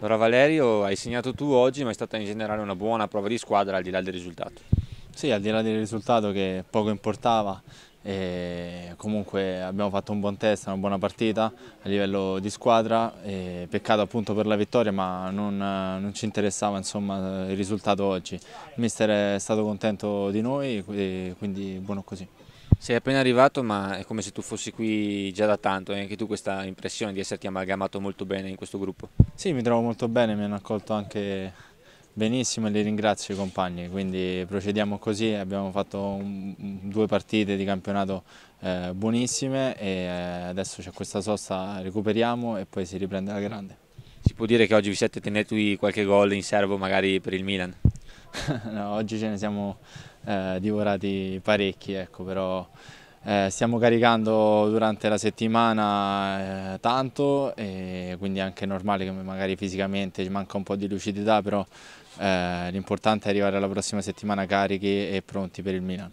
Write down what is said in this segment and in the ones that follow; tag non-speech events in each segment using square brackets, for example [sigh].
Allora Valerio, hai segnato tu oggi, ma è stata in generale una buona prova di squadra al di là del risultato. Sì, al di là del risultato che poco importava, comunque abbiamo fatto un buon test, una buona partita a livello di squadra, peccato appunto per la vittoria ma non, non ci interessava insomma, il risultato oggi. Il mister è stato contento di noi, quindi buono così. Sei appena arrivato ma è come se tu fossi qui già da tanto, hai anche tu questa impressione di esserti amalgamato molto bene in questo gruppo? Sì, mi trovo molto bene, mi hanno accolto anche benissimo e li ringrazio i compagni, quindi procediamo così, abbiamo fatto un, due partite di campionato eh, buonissime e eh, adesso c'è questa sosta, recuperiamo e poi si riprende la grande. Si può dire che oggi vi siete tenuti qualche gol in serbo magari per il Milan? [laughs] no, oggi ce ne siamo eh, divorati parecchi, ecco, però eh, stiamo caricando durante la settimana eh, tanto e quindi è anche normale che magari fisicamente ci manca un po' di lucidità, però eh, l'importante è arrivare alla prossima settimana carichi e pronti per il Milan.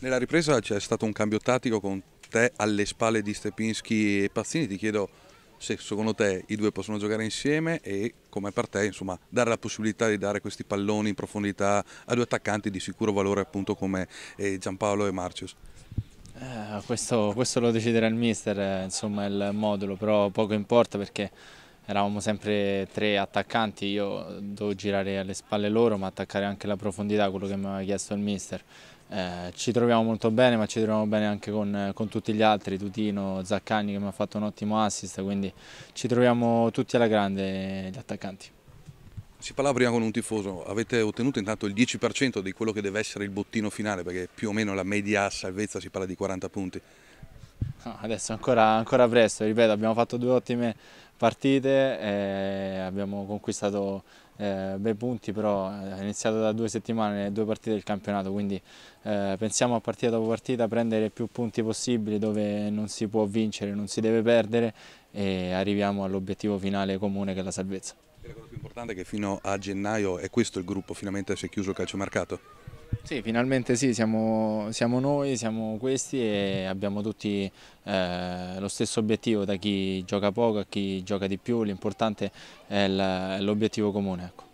Nella ripresa c'è stato un cambio tattico con te alle spalle di Stepinski e Pazzini, ti chiedo se secondo te i due possono giocare insieme e come per te insomma, dare la possibilità di dare questi palloni in profondità a due attaccanti di sicuro valore appunto come eh, Giampaolo e Marcius. Eh, questo, questo, lo deciderà il mister, eh, insomma il modulo, però poco importa perché eravamo sempre tre attaccanti, io devo girare alle spalle loro ma attaccare anche la profondità, quello che mi aveva chiesto il mister. Eh, ci troviamo molto bene ma ci troviamo bene anche con, con tutti gli altri, Tutino, Zaccani che mi ha fatto un ottimo assist, quindi ci troviamo tutti alla grande gli attaccanti. Si parlava prima con un tifoso, avete ottenuto intanto il 10% di quello che deve essere il bottino finale perché più o meno la media salvezza si parla di 40 punti adesso ancora, ancora presto, ripeto, abbiamo fatto due ottime partite, eh, abbiamo conquistato eh, bei punti, però eh, è iniziato da due settimane le due partite del campionato, quindi eh, pensiamo a partita dopo partita a prendere più punti possibili dove non si può vincere, non si deve perdere e arriviamo all'obiettivo finale comune che è la salvezza. La cosa più importante è che fino a gennaio è questo il gruppo, finalmente si è chiuso il calciomercato? Sì, finalmente sì, siamo, siamo, noi, siamo questi e abbiamo tutti eh, lo stesso obiettivo da chi gioca poco a chi gioca di più, l'importante è l'obiettivo comune. Ecco.